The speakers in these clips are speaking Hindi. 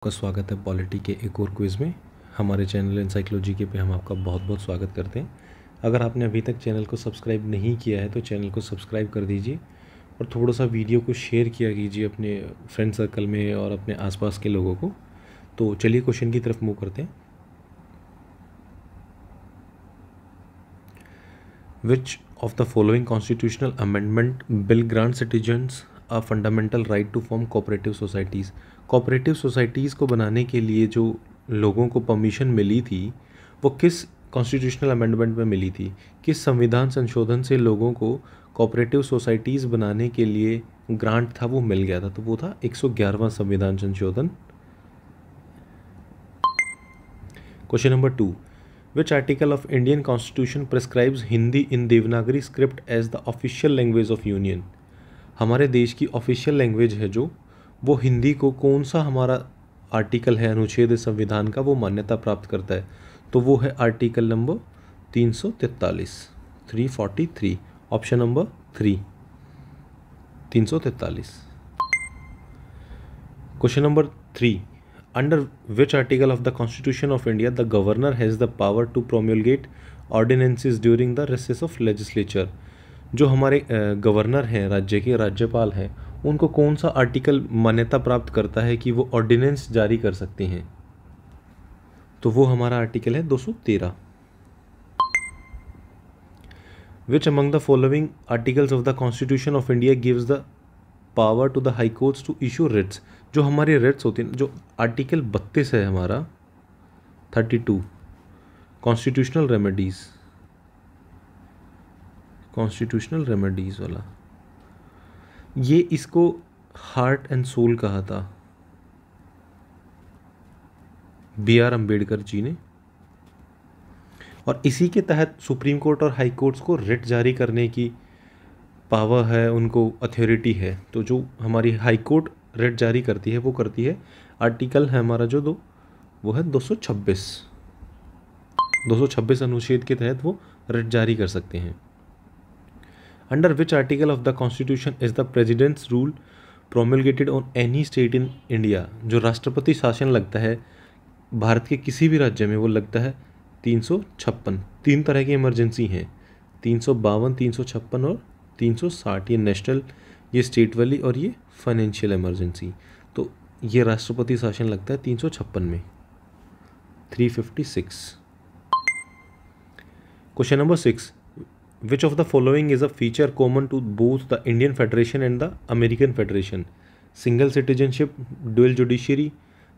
आपका स्वागत है पॉलिटी के एक और क्विज़ में हमारे चैनल इंसाइक्लोजी के पे हम आपका बहुत बहुत स्वागत करते हैं अगर आपने अभी तक चैनल को सब्सक्राइब नहीं किया है तो चैनल को सब्सक्राइब कर दीजिए और थोड़ा सा वीडियो को शेयर किया कीजिए अपने फ्रेंड सर्कल में और अपने आसपास के लोगों को तो चलिए क्वेश्चन की तरफ मूव करते हैं which of the following constitutional amendment bill grants citizens a fundamental right to form cooperative societies cooperative societies को बनाने के लिए जो लोगों को परमिशन मिली थी वो किस कॉन्स्टिट्यूशनल अमेंडमेंट में मिली थी किस संविधान संशोधन से लोगों को कोऑपरेटिव सोसाइटीज़ बनाने के लिए ग्रांट था वो मिल गया था तो वो था एक संविधान संशोधन question number two which article of Indian constitution prescribes Hindi in Devanagari script as the official language of union हमारे देश की ऑफिशियल लैंग्वेज है जो वो हिंदी को कौन सा हमारा आर्टिकल है अनुच्छेद संविधान का वो मान्यता प्राप्त करता है तो वो है आर्टिकल नंबर तीन सौ three forty three option number three तीन सौ तैतालीस question number three under which article of the constitution of India the governor has the power to promulgate ordinances during the recess of legislature जो हमारे गवर्नर हैं राज्य के राज्यपाल हैं उनको कौन सा आर्टिकल मान्यता प्राप्त करता है कि वो ऑर्डिनेंस जारी कर सकते हैं तो वो हमारा आर्टिकल है 213 which among the following articles of the constitution of India gives the power to the high courts to issue writs जो हमारे रिट्स होते हैं जो आर्टिकल बत्तीस है हमारा thirty two constitutional remedies constitutional remedies वाला ये इसको हार्ट एंड सोल कहा था बी आर अम्बेडकर जी ने और इसी के तहत सुप्रीम कोर्ट और हाई कोर्ट्स को रिट जारी करने की पावर है उनको अथॉरिटी है तो जो हमारी हाई कोर्ट रेट जारी करती है वो करती है आर्टिकल है हमारा जो दो वो है 226 226 अनुच्छेद के तहत वो रेट जारी कर सकते हैं under which article of the constitution is the president's rule promulgated on any state in India जो राष्ट्रपति शासन लगता है भारत के किसी भी राज्य में वो लगता है तीन सौ छप्पन तीन तरह की इमरजेंसी हैं तीन सौ बावन तीन सौ छप्पन और तीन सौ साठ ये नेशनल ये स्टेट वाली और ये फाइनेंशियल इमरजेंसी तो ये राष्ट्रपति शासन लगता है तीन सौ छप्पन में three fifty six question number six which of the following is a feature common to both the Indian Federation and the American Federation? Single citizenship, dual judiciary,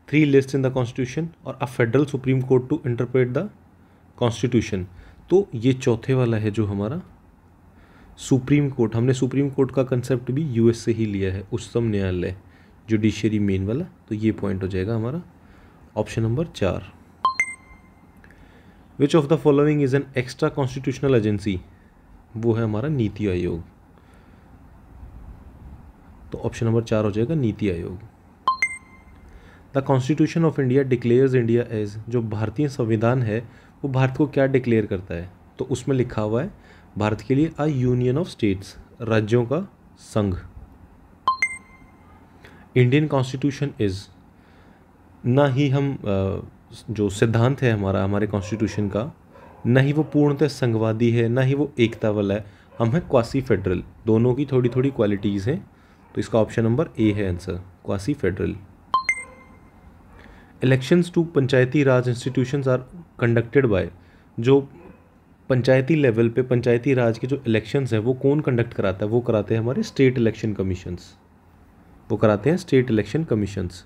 three lists in the Constitution और a federal Supreme Court to interpret the Constitution. तो ये चौथे वाला है जो हमारा सुप्रीम कोर्ट हमने सुप्रीम कोर्ट का कंसेप्ट भी यूएस से ही लिया है उच्चतम न्यायालय जुडिशरी मेन वाला तो ये पॉइंट हो जाएगा हमारा ऑप्शन नंबर चार which of the following is an extra constitutional agency वो है हमारा नीति आयोग तो ऑप्शन नंबर चार हो जाएगा NITI Aayog the constitution of India declares India as जो भारतीय संविधान है वो भारत को क्या डिक्लेयर करता है तो उसमें लिखा हुआ है भारत के लिए अ यूनियन ऑफ स्टेट्स राज्यों का संघ इंडियन कॉन्स्टिट्यूशन इज़ ना ही हम जो सिद्धांत है हमारा हमारे कॉन्स्टिट्यूशन का ना ही वो पूर्णतः संघवादी है ना ही वो एकता वाला है हम हैं क्वासी फेडरल दोनों की थोड़ी थोड़ी क्वालिटीज़ हैं तो इसका ऑप्शन नंबर ए है answer quasi federal elections to panchayati raj institutions are conducted by जो पंचायती लेवल पे पंचायती राज के जो इलेक्शंस हैं वो कौन कंडक्ट कराता है वो कराते हैं हमारे स्टेट इलेक्शन कमीशंस वो कराते हैं स्टेट इलेक्शन कमीशंस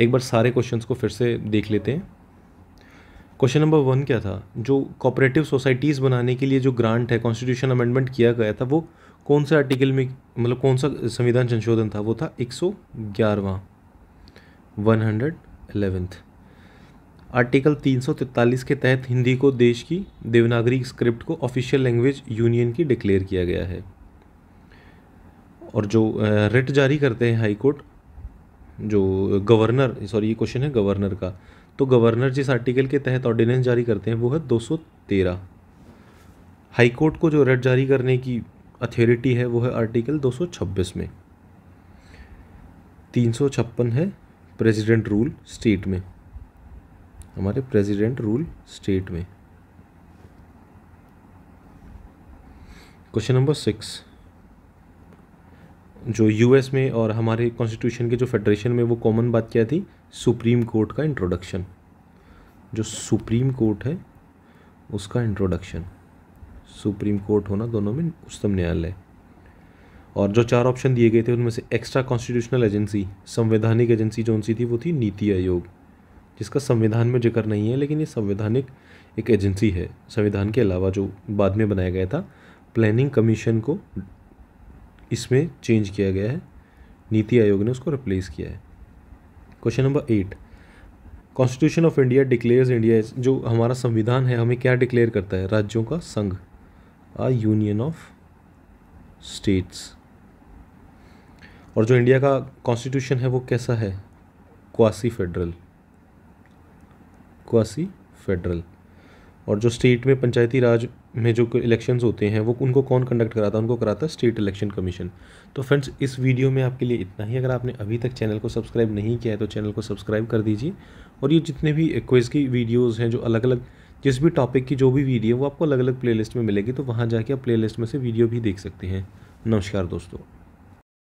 एक बार सारे क्वेश्चंस को फिर से देख लेते हैं क्वेश्चन नंबर वन क्या था जो कॉपरेटिव सोसाइटीज़ बनाने के लिए जो ग्रांट है कॉन्स्टिट्यूशन अमेंडमेंट किया गया था वो कौन से आर्टिकल में मतलब कौन सा संविधान संशोधन था वो था एक सौ ग्यारहवा वन हंड्रेड एलेवेंथ आर्टिकल तीन सौ तैतालीस के तहत हिंदी को देश की देवनागरी स्क्रिप्ट को ऑफिशियल लैंग्वेज यूनियन की डिक्लेयर किया गया है और जो रिट जारी करते हैं हाईकोर्ट जो गवर्नर सॉरी ये क्वेश्चन है गवर्नर का तो गवर्नर जिस आर्टिकल के तहत ऑर्डिनेंस जारी करते हैं वो है 213 हाई कोर्ट को जो रेड जारी करने की अथॉरिटी है वो है आर्टिकल 226 में तीन है प्रेसिडेंट रूल स्टेट में हमारे प्रेसिडेंट रूल स्टेट में क्वेश्चन नंबर सिक्स जो यूएस में और हमारे कॉन्स्टिट्यूशन के जो फेडरेशन में वो कॉमन बात क्या थी सुप्रीम कोर्ट का इंट्रोडक्शन जो सुप्रीम कोर्ट है उसका इंट्रोडक्शन सुप्रीम कोर्ट होना दोनों में उच्चतम न्यायालय और जो चार ऑप्शन दिए गए थे उनमें से एक्स्ट्रा कॉन्स्टिट्यूशनल एजेंसी संवैधानिक एजेंसी जो सी थी वो थी नीति आयोग जिसका संविधान में जिक्र नहीं है लेकिन ये संवैधानिक एक एजेंसी है संविधान के अलावा जो बाद में बनाया गया था प्लानिंग कमीशन को इसमें चेंज किया गया है नीति आयोग ने उसको रिप्लेस किया है question number eight constitution of India declares India जो हमारा संविधान है हमें क्या डिक्लेयर करता है राज्यों का संघ आ यूनियन ऑफ स्टेट्स और जो इंडिया का कॉन्स्टिट्यूशन है वो कैसा है क्वासी फेडरल क्वासी फेडरल और जो स्टेट में पंचायती राज में जो इलेक्शंस होते हैं वो उनको कौन कंडक्ट कराता है उनको कराता है स्टेट इलेक्शन कमीशन तो फ्रेंड्स इस वीडियो में आपके लिए इतना ही अगर आपने अभी तक चैनल को सब्सक्राइब नहीं किया है तो चैनल को सब्सक्राइब कर दीजिए और ये जितने भी क्विज की वीडियोज़ हैं जो अलग अलग जिस भी टॉपिक की जो भी वीडियो वो आपको अलग अलग प्लेलिस्ट में मिलेगी तो वहाँ जाके आप प्लेलिस्ट में से वीडियो भी देख सकते हैं नमस्कार दोस्तों